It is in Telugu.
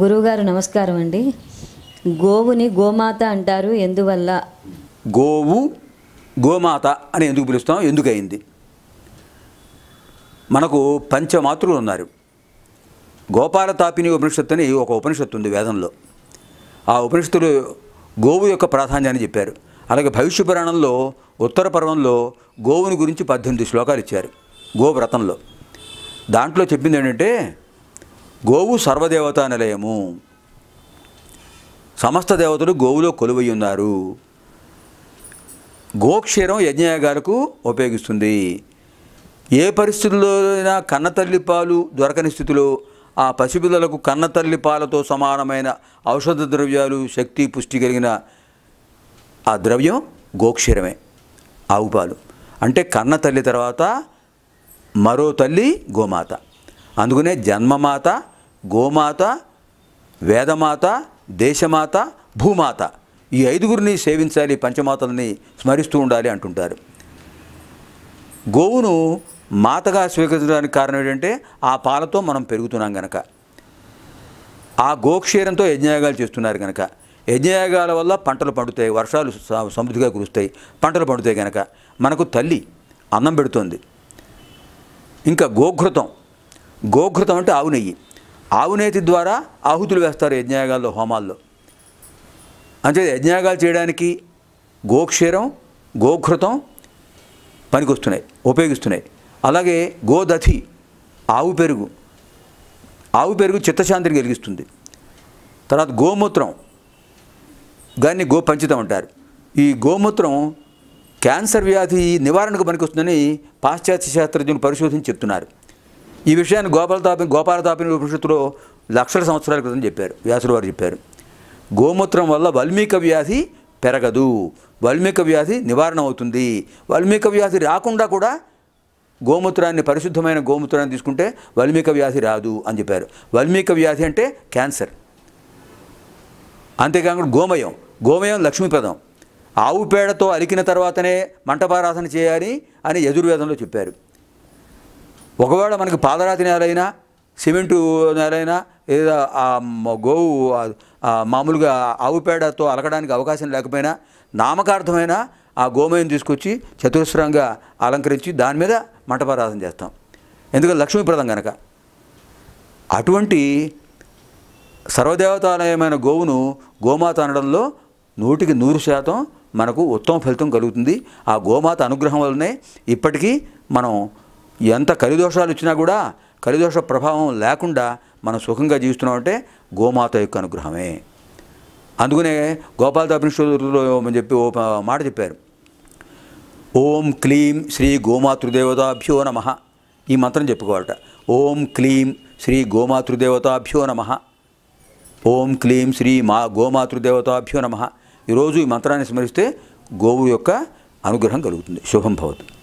గురువుగారు నమస్కారం అండి గోవుని గోమాత అంటారు ఎందువల్ల గోవు గోమాత అని ఎందుకు పిలుస్తాం ఎందుకయింది మనకు పంచమాతృలు ఉన్నారు గోపాల తాపిని ఉపనిషత్తు అని ఒక ఉపనిషత్తు ఉంది వేదంలో ఆ ఉపనిషత్తులు గోవు యొక్క ప్రాధాన్యాన్ని చెప్పారు అలాగే భవిష్య పురాణంలో ఉత్తర పర్వంలో గోవుని గురించి పద్దెనిమిది శ్లోకాలు ఇచ్చారు గోవ్రతంలో దాంట్లో చెప్పింది ఏంటంటే గోవు సర్వదేవతా నిలయము సమస్త దేవతలు గోవులో కొలువై ఉన్నారు గోక్షీరం యజ్ఞయాగాలకు ఉపయోగిస్తుంది ఏ పరిస్థితుల్లోనైనా కన్నతల్లి పాలు దొరకని స్థితిలో ఆ పసిపిల్లలకు కన్నతల్లి పాలతో సమానమైన ఔషధ ద్రవ్యాలు శక్తి పుష్టి కలిగిన ఆ ద్రవ్యం గోక్షీరమే ఆవు పాలు అంటే కన్న తల్లి తర్వాత మరో తల్లి గోమాత అందుకనే జన్మమాత గోమాత వేదమాత దేశమాత భూమాత ఈ ఐదుగురిని సేవించాలి పంచమాతల్ని స్మరిస్తూ ఉండాలి అంటుంటారు గోవును మాతగా స్వీకరించడానికి కారణం ఏంటంటే ఆ పాలతో మనం పెరుగుతున్నాం గనక ఆ గోక్షీరంతో యజ్ఞయాగాలు చేస్తున్నారు కనుక యజ్ఞయాగాల వల్ల పంటలు పండుతాయి వర్షాలు సమృద్ధిగా కురుస్తాయి పంటలు పండుతాయి కనుక మనకు తల్లి అన్నం పెడుతోంది ఇంకా గోఘృతం గోఘృతం అంటే ఆవు నెయ్యి ఆవునేతి ద్వారా ఆహుతులు వేస్తారు యజ్ఞయాగాల్లో హోమాల్లో అంటే యజ్ఞయాగాలు చేయడానికి గోక్షీరం గోఘృతం పనికొస్తున్నాయి ఉపయోగిస్తున్నాయి అలాగే గోదధి ఆవు పెరుగు ఆవు పెరుగు చిత్తశాంతిని కలిగిస్తుంది తర్వాత గోమూత్రం దాన్ని గో పంచితం అంటారు ఈ గోమూత్రం క్యాన్సర్ వ్యాధి నివారణకు పనికొస్తుందని పాశ్చాత్య శాస్త్రజ్ఞులు పరిశోధించి చెప్తున్నారు ఈ విషయాన్ని గోపాలతాపి గోపాలతాపిని ఉపనిషత్తులో లక్షల సంవత్సరాల క్రితం చెప్పారు వ్యాసులు వారు చెప్పారు గోమూత్రం వల్ల వల్మీక వ్యాధి పెరగదు వల్మీక వ్యాధి నివారణ అవుతుంది వల్మీక వ్యాధి రాకుండా కూడా గోమూత్రాన్ని పరిశుద్ధమైన గోమూత్రాన్ని తీసుకుంటే వల్మీక వ్యాధి రాదు అని చెప్పారు వల్మీక వ్యాధి అంటే క్యాన్సర్ అంతేకాకుండా గోమయం గోమయం లక్ష్మీపదం ఆవు పేడతో అలికిన తర్వాతనే మంటపారాధన చేయాలి అని యజుర్వేదంలో చెప్పారు ఒకవేళ మనకి పాదరాతి నేలైనా సిమెంటు నేలైనా లేదా ఆ గోవు మామూలుగా ఆవు పేడతో అలకడానికి అవకాశం లేకపోయినా నామకార్థమైన ఆ గోమయం తీసుకొచ్చి చతురస్రంగా అలంకరించి దాని మీద మంటపారాధన చేస్తాం ఎందుకంటే లక్ష్మీప్రదం కనుక అటువంటి సర్వదేవతాలయమైన గోవును గోమాత అనడంలో నూటికి నూరు శాతం మనకు ఉత్తమ ఫలితం కలుగుతుంది ఆ గోమాత అనుగ్రహం వల్లనే ఇప్పటికీ మనం ఎంత కలిదోషాలు ఇచ్చినా కూడా కలిదోష ప్రభావం లేకుండా మనం సుఖంగా జీవిస్తున్నామంటే గోమాత యొక్క అనుగ్రహమే అందుకనే గోపాలదాభినిషోధులో అని చెప్పి ఓ మాట చెప్పారు ఓం క్లీం శ్రీ గోమాతృదేవతాభ్యో నమ ఈ మంత్రం చెప్పుకోవాలట ఓం క్లీం శ్రీ గోమాతృదేవతాభ్యో నమ ఓం క్లీం శ్రీ మా గోమాతృదేవతాభ్యో నమ ఈరోజు ఈ మంత్రాన్ని స్మరిస్తే గోవు యొక్క అనుగ్రహం కలుగుతుంది శుభం భవతు